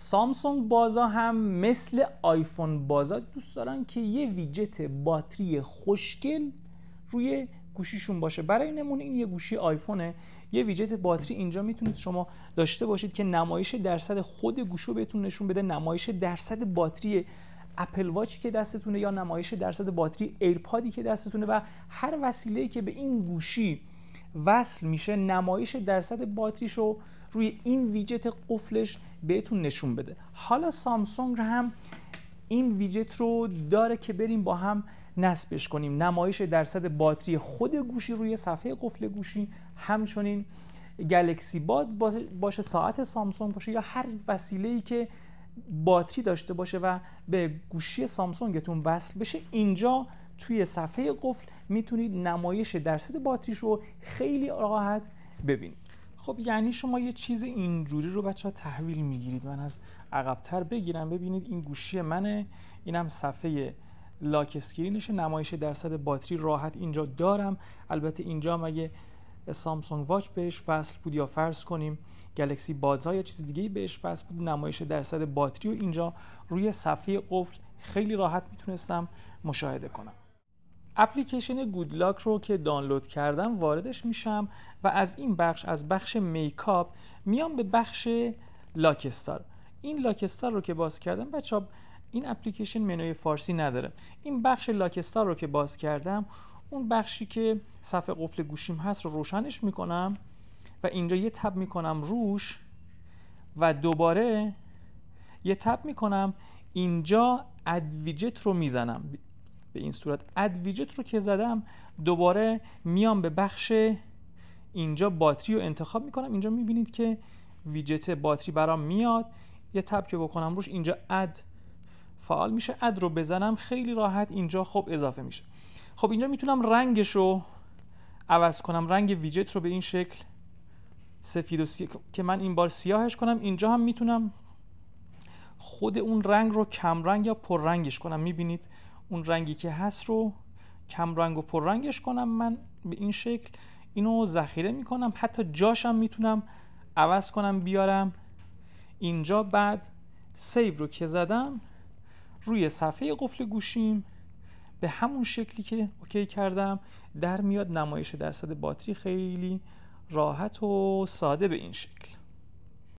سامسونگ بازا هم مثل آیفون بازا دوست دارن که یه ویجت باتری خوشگل روی گوشیشون باشه برای نمونه این یه گوشی آیفونه یه ویجت باتری اینجا میتونید شما داشته باشید که نمایش درصد خود گوشو بهتون نشون بده نمایش درصد باتری اپل واچی که دستتونه یا نمایش درصد باتری ایرپادی که دستتونه و هر وسیله که به این گوشی وصل میشه نمایش درصد باتریش رو روی این ویجت قفلش بهتون نشون بده حالا سامسونگ هم این ویجت رو داره که بریم با هم نصبش کنیم نمایش درصد باتری خود گوشی روی صفحه قفل گوشی همچنین گلکسی بادز باشه ساعت سامسونگ باشه یا هر وسیله ای که باتری داشته باشه و به گوشی سامسونگتون وصل بشه اینجا توی صفحه قفل میتونید نمایش درصد باتریش رو خیلی راحت ببینید خب یعنی شما یه چیز اینجوری رو بچه ها تحویل میگیرید من از عقبتر بگیرم ببینید این گوشی منه اینم صفحه لاک نمایش درصد باتری راحت اینجا دارم البته اینجا مگه سامسونگ واچ بهش وصل بود یا فرض کنیم گلکسی بادزا یا چیز دیگه بهش وصل بود نمایش درصد باتری رو اینجا روی صفحه قفل خیلی راحت میتونستم مشاهده کنم اپلیکیشن گودلاک رو که دانلود کردم واردش میشم و از این بخش از بخش میکاپ میام به بخش لاکستار این لاکستار رو که باز کردم بچه ها این اپلیکیشن منوی فارسی نداره این بخش لاکستار رو که باز کردم اون بخشی که صفحه قفل گوشیم هست رو روشنش میکنم و اینجا یه تب میکنم روش و دوباره یه تب میکنم اینجا ادویجت رو میزنم به این صورت اد ویجت رو که زدم دوباره میام به بخش اینجا باتری رو انتخاب میکنم اینجا میبینید که ویجت باتری برام میاد یه تب که بکنم روش اینجا اد فعال میشه اد رو بزنم خیلی راحت اینجا خب اضافه میشه خب اینجا میتونم رنگش رو عوض کنم رنگ ویجت رو به این شکل سفید و که من این بار سیاهش کنم اینجا هم میتونم خود اون رنگ رو کم رنگ یا پر رنگش کنم میبینید اون رنگی که هست رو کم رنگ و رنگش کنم من به این شکل اینو ذخیره میکنم حتی جاشم میتونم عوض کنم بیارم اینجا بعد سیو رو که زدم روی صفحه قفل گوشیم به همون شکلی که اوکی کردم در میاد نمایش درصد باتری خیلی راحت و ساده به این شکل